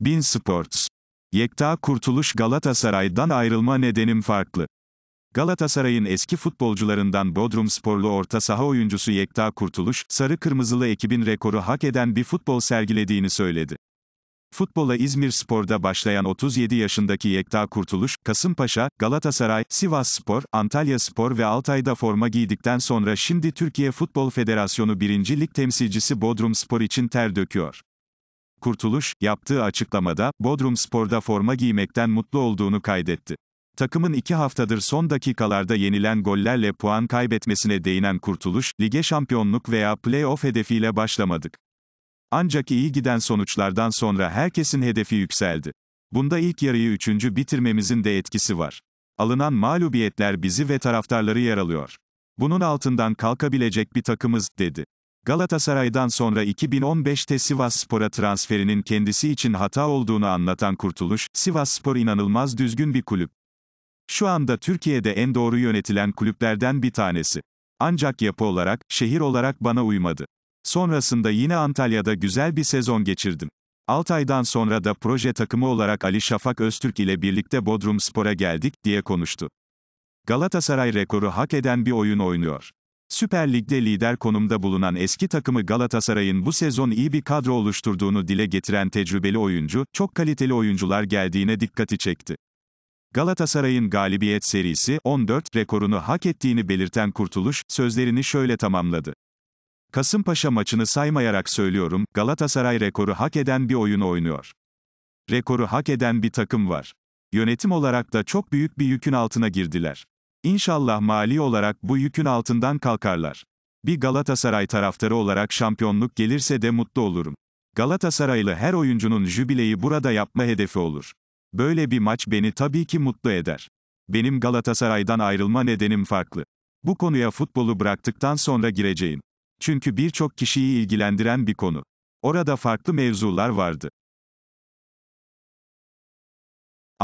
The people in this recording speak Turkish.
Bin Sports. Yekta Kurtuluş Galatasaray'dan ayrılma nedenim farklı. Galatasaray'ın eski futbolcularından Bodrum sporlu orta saha oyuncusu Yekta Kurtuluş, sarı kırmızılı ekibin rekoru hak eden bir futbol sergilediğini söyledi. Futbola İzmir Spor'da başlayan 37 yaşındaki Yekta Kurtuluş, Kasımpaşa, Galatasaray, Sivas Spor, Antalya Spor ve Altay'da forma giydikten sonra şimdi Türkiye Futbol Federasyonu 1. Lig temsilcisi Bodrum Spor için ter döküyor. Kurtuluş, yaptığı açıklamada, Bodrum Spor'da forma giymekten mutlu olduğunu kaydetti. Takımın iki haftadır son dakikalarda yenilen gollerle puan kaybetmesine değinen Kurtuluş, lige şampiyonluk veya play-off hedefiyle başlamadık. Ancak iyi giden sonuçlardan sonra herkesin hedefi yükseldi. Bunda ilk yarıyı üçüncü bitirmemizin de etkisi var. Alınan mağlubiyetler bizi ve taraftarları yaralıyor. Bunun altından kalkabilecek bir takımız, dedi. Galatasaray'dan sonra 2015'te Sivas Spor'a transferinin kendisi için hata olduğunu anlatan Kurtuluş, Sivas Spor inanılmaz düzgün bir kulüp. Şu anda Türkiye'de en doğru yönetilen kulüplerden bir tanesi. Ancak yapı olarak, şehir olarak bana uymadı. Sonrasında yine Antalya'da güzel bir sezon geçirdim. Altay'dan sonra da proje takımı olarak Ali Şafak Öztürk ile birlikte Bodrum Spor'a geldik, diye konuştu. Galatasaray rekoru hak eden bir oyun oynuyor. Süper Lig'de lider konumda bulunan eski takımı Galatasaray'ın bu sezon iyi bir kadro oluşturduğunu dile getiren tecrübeli oyuncu, çok kaliteli oyuncular geldiğine dikkati çekti. Galatasaray'ın galibiyet serisi 14 rekorunu hak ettiğini belirten Kurtuluş sözlerini şöyle tamamladı. Kasımpaşa maçını saymayarak söylüyorum, Galatasaray rekoru hak eden bir oyun oynuyor. Rekoru hak eden bir takım var. Yönetim olarak da çok büyük bir yükün altına girdiler. İnşallah mali olarak bu yükün altından kalkarlar. Bir Galatasaray taraftarı olarak şampiyonluk gelirse de mutlu olurum. Galatasaraylı her oyuncunun jübileyi burada yapma hedefi olur. Böyle bir maç beni tabii ki mutlu eder. Benim Galatasaray'dan ayrılma nedenim farklı. Bu konuya futbolu bıraktıktan sonra gireceğim. Çünkü birçok kişiyi ilgilendiren bir konu. Orada farklı mevzular vardı.